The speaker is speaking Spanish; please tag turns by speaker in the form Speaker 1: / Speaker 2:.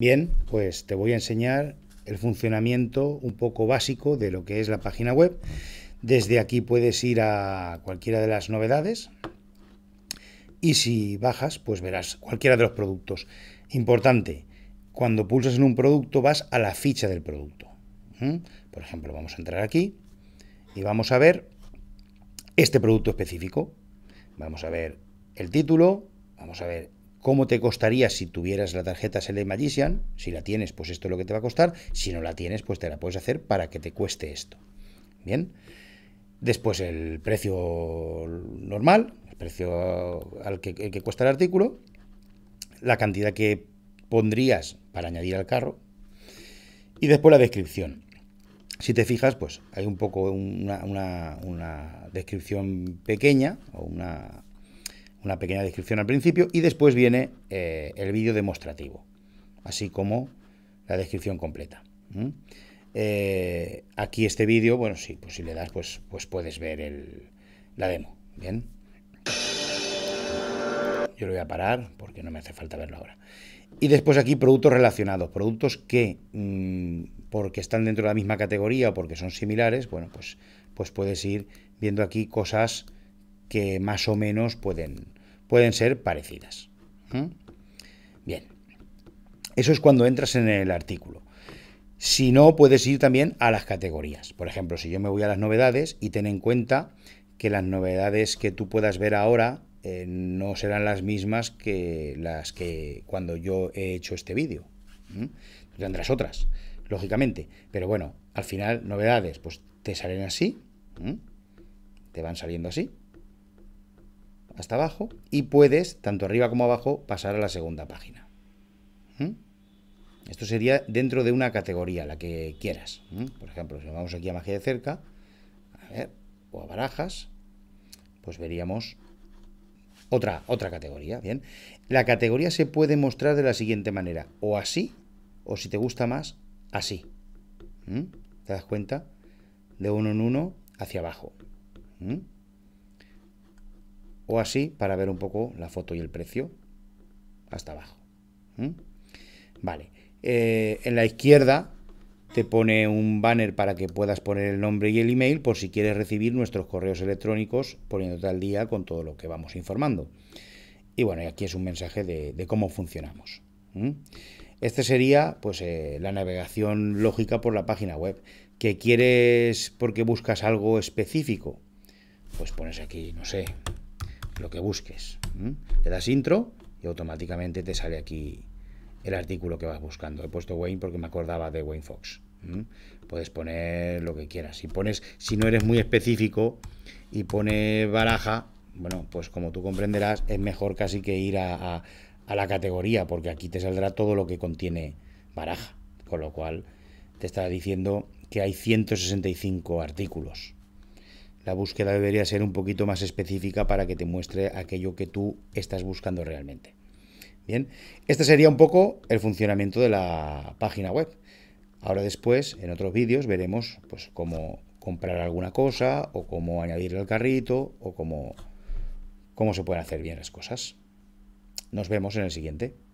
Speaker 1: Bien, pues te voy a enseñar el funcionamiento un poco básico de lo que es la página web. Desde aquí puedes ir a cualquiera de las novedades y si bajas, pues verás cualquiera de los productos. Importante, cuando pulsas en un producto vas a la ficha del producto. Por ejemplo, vamos a entrar aquí y vamos a ver este producto específico. Vamos a ver el título, vamos a ver cómo te costaría si tuvieras la tarjeta Select Magician. Si la tienes, pues esto es lo que te va a costar. Si no la tienes, pues te la puedes hacer para que te cueste esto. Bien. Después el precio normal, el precio al que, cuesta el artículo, la cantidad que pondrías para añadir al carro y después la descripción. Si te fijas, pues hay un poco una descripción pequeña o una, una pequeña descripción al principio y después viene eh, el vídeo demostrativo, así como la descripción completa. Eh, aquí este vídeo, bueno, sí, pues si le das, pues, pues puedes ver el, la demo, ¿bien? Yo lo voy a parar porque no me hace falta verlo ahora. Y después aquí productos relacionados, productos que, mm, porque están dentro de la misma categoría o porque son similares, bueno, pues, pues puedes ir viendo aquí cosas que más o menos pueden, pueden ser parecidas. ¿eh? Bien, eso es cuando entras en el artículo. Si no, puedes ir también a las categorías. Por ejemplo, si yo me voy a las novedades y ten en cuenta que las novedades que tú puedas ver ahora eh, no serán las mismas que las que cuando yo he hecho este vídeo. ¿eh? Tendrás otras, lógicamente. Pero bueno, al final, novedades, pues te salen así. Te van saliendo así hasta abajo y puedes, tanto arriba como abajo, pasar a la segunda página. ¿Mm? Esto sería dentro de una categoría, la que quieras. Por ejemplo, si vamos aquí a magia de cerca, o a barajas, pues veríamos otra, otra categoría. Bien, la categoría se puede mostrar de la siguiente manera, o así, o si te gusta más, así. ¿Te das cuenta? De uno en uno hacia abajo o así para ver un poco la foto y el precio hasta abajo. Vale. Eh, en la izquierda te pone un banner para que puedas poner el nombre y el email por si quieres recibir nuestros correos electrónicos poniéndote al día con todo lo que vamos informando. Y bueno, aquí es un mensaje de, cómo funcionamos. Este sería pues eh, la navegación lógica por la página web. ¿Qué quieres porque buscas algo específico? Pues pones aquí, no sé, lo que busques. Te das intro y automáticamente te sale aquí el artículo que vas buscando. He puesto Wayne porque me acordaba de Wayne Fox. Puedes poner lo que quieras. Si pones, si no eres muy específico y pones baraja, bueno, pues como tú comprenderás, es mejor casi que ir a, a la categoría, porque aquí te saldrá todo lo que contiene baraja. Con lo cual te está diciendo que hay 165 artículos la búsqueda debería ser un poquito más específica para que te muestre aquello que tú estás buscando realmente. Bien, este sería un poco el funcionamiento de la página web. Ahora después, en otros vídeos, veremos pues, cómo comprar alguna cosa o cómo añadirle el carrito o cómo, cómo se pueden hacer bien las cosas. Nos vemos en el siguiente.